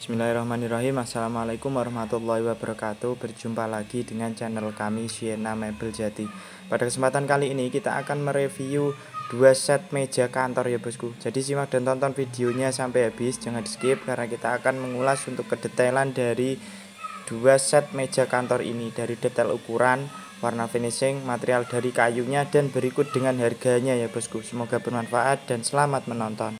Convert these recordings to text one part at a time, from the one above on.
Bismillahirrahmanirrahim Assalamualaikum warahmatullahi wabarakatuh Berjumpa lagi dengan channel kami Siena Mebel Jati Pada kesempatan kali ini kita akan mereview dua set meja kantor ya bosku Jadi simak dan tonton videonya sampai habis Jangan di skip karena kita akan mengulas untuk kedetailan dari dua set meja kantor ini Dari detail ukuran, warna finishing, material dari kayunya dan berikut dengan harganya ya bosku Semoga bermanfaat dan selamat menonton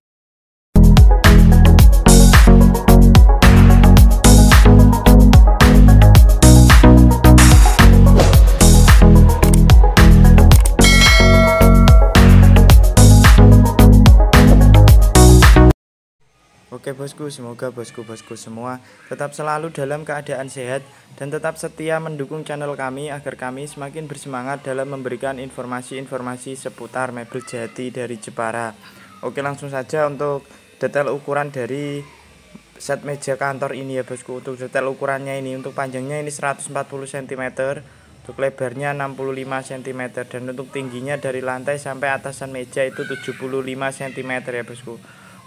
Oke bosku, semoga bosku-bosku semua tetap selalu dalam keadaan sehat dan tetap setia mendukung channel kami agar kami semakin bersemangat dalam memberikan informasi-informasi seputar mebel jati dari Jepara. Oke langsung saja untuk detail ukuran dari set meja kantor ini ya bosku. Untuk detail ukurannya ini, untuk panjangnya ini 140 cm, untuk lebarnya 65 cm dan untuk tingginya dari lantai sampai atasan meja itu 75 cm ya bosku.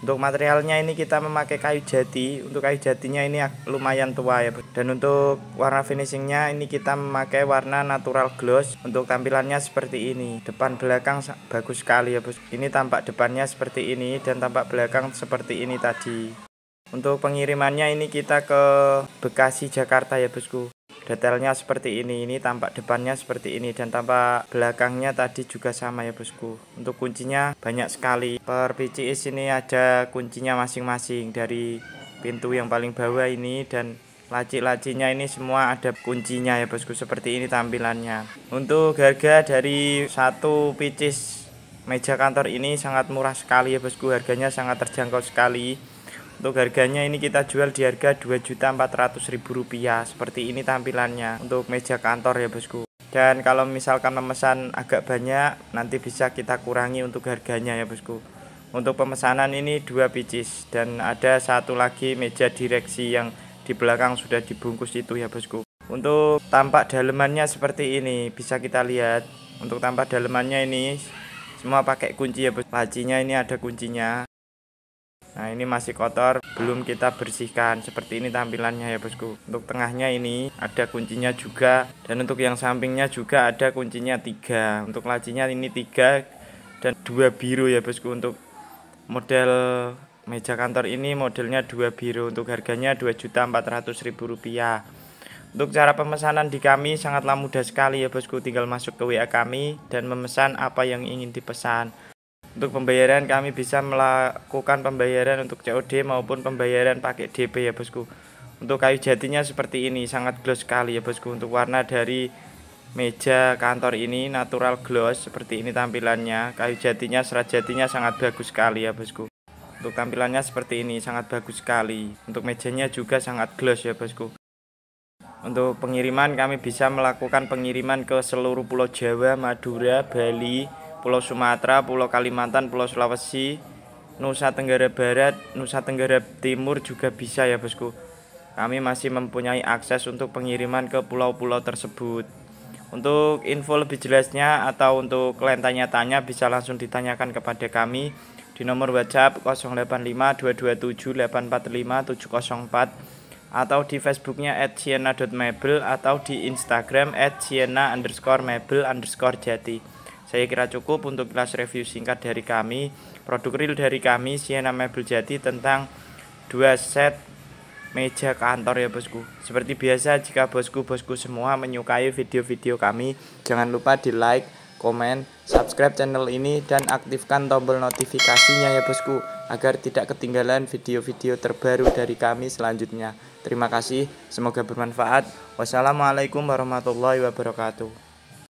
Untuk materialnya ini kita memakai kayu jati. Untuk kayu jatinya ini lumayan tua ya. Dan untuk warna finishingnya ini kita memakai warna natural gloss. Untuk tampilannya seperti ini. Depan belakang bagus sekali ya bos. Ini tampak depannya seperti ini dan tampak belakang seperti ini tadi. Untuk pengirimannya ini kita ke Bekasi Jakarta ya bosku detailnya seperti ini ini tampak depannya seperti ini dan tampak belakangnya tadi juga sama ya bosku untuk kuncinya banyak sekali per PCS ini ada kuncinya masing-masing dari pintu yang paling bawah ini dan laci-lacinya ini semua ada kuncinya ya bosku seperti ini tampilannya untuk harga dari satu picis meja kantor ini sangat murah sekali ya bosku harganya sangat terjangkau sekali untuk harganya ini kita jual di harga Rp2.400.000 seperti ini tampilannya untuk meja kantor ya bosku. Dan kalau misalkan memesan agak banyak nanti bisa kita kurangi untuk harganya ya bosku. Untuk pemesanan ini dua picis dan ada satu lagi meja direksi yang di belakang sudah dibungkus itu ya bosku. Untuk tampak dalemannya seperti ini bisa kita lihat. Untuk tampak dalemannya ini semua pakai kunci ya bos. Lacinya ini ada kuncinya. Nah ini masih kotor belum kita bersihkan seperti ini tampilannya ya bosku Untuk tengahnya ini ada kuncinya juga dan untuk yang sampingnya juga ada kuncinya tiga Untuk lacinya ini tiga dan dua biru ya bosku untuk model meja kantor ini modelnya dua biru untuk harganya Rp2.400.000 untuk cara pemesanan di kami sangatlah mudah sekali ya bosku tinggal masuk ke WA kami dan memesan apa yang ingin dipesan untuk pembayaran kami bisa melakukan pembayaran untuk COD maupun pembayaran pakai DP ya bosku. Untuk kayu jatinya seperti ini, sangat gloss sekali ya bosku. Untuk warna dari meja kantor ini natural gloss seperti ini tampilannya. Kayu jatinya, serat jatinya sangat bagus sekali ya bosku. Untuk tampilannya seperti ini, sangat bagus sekali. Untuk mejanya juga sangat gloss ya bosku. Untuk pengiriman kami bisa melakukan pengiriman ke seluruh pulau Jawa, Madura, Bali, Pulau Sumatera, Pulau Kalimantan, Pulau Sulawesi, Nusa Tenggara Barat, Nusa Tenggara Timur juga bisa ya bosku. Kami masih mempunyai akses untuk pengiriman ke pulau-pulau tersebut. Untuk info lebih jelasnya atau untuk kalian tanya-tanya bisa langsung ditanyakan kepada kami di nomor WhatsApp 085227845704 atau di Facebooknya at sienna.mebel atau di Instagram at sienna underscore mebel underscore jati. Saya kira cukup untuk kelas review singkat dari kami. Produk real dari kami Siena Mebel Jati tentang dua set meja kantor ya bosku. Seperti biasa jika bosku-bosku semua menyukai video-video kami, jangan lupa di like, komen, subscribe channel ini dan aktifkan tombol notifikasinya ya bosku agar tidak ketinggalan video-video terbaru dari kami selanjutnya. Terima kasih, semoga bermanfaat. Wassalamualaikum warahmatullahi wabarakatuh.